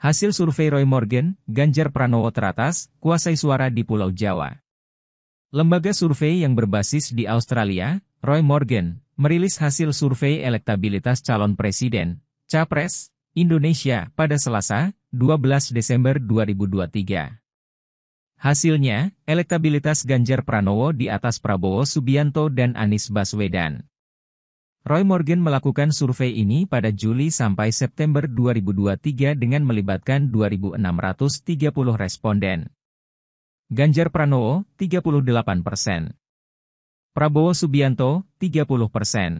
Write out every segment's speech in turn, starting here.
Hasil survei Roy Morgan, Ganjar Pranowo teratas, kuasai suara di Pulau Jawa. Lembaga survei yang berbasis di Australia, Roy Morgan, merilis hasil survei elektabilitas calon presiden, Capres, Indonesia pada Selasa, 12 Desember 2023. Hasilnya, elektabilitas Ganjar Pranowo di atas Prabowo Subianto dan Anies Baswedan. Roy Morgan melakukan survei ini pada Juli sampai September 2023 dengan melibatkan 2.630 responden. Ganjar Pranowo, 38 persen. Prabowo Subianto, 30 persen.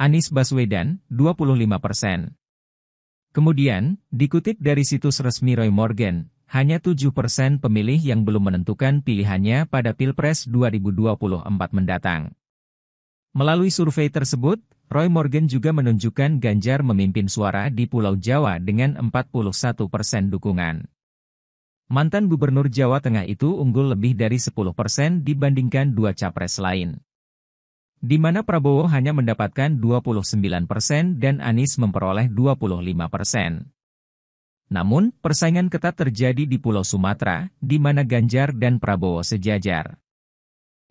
Anies Baswedan, 25 persen. Kemudian, dikutip dari situs resmi Roy Morgan, hanya 7 persen pemilih yang belum menentukan pilihannya pada Pilpres 2024 mendatang. Melalui survei tersebut, Roy Morgan juga menunjukkan Ganjar memimpin suara di Pulau Jawa dengan 41 persen dukungan. Mantan Gubernur Jawa Tengah itu unggul lebih dari 10 persen dibandingkan dua capres lain. Di mana Prabowo hanya mendapatkan 29 persen dan Anies memperoleh 25 persen. Namun, persaingan ketat terjadi di Pulau Sumatera, di mana Ganjar dan Prabowo sejajar.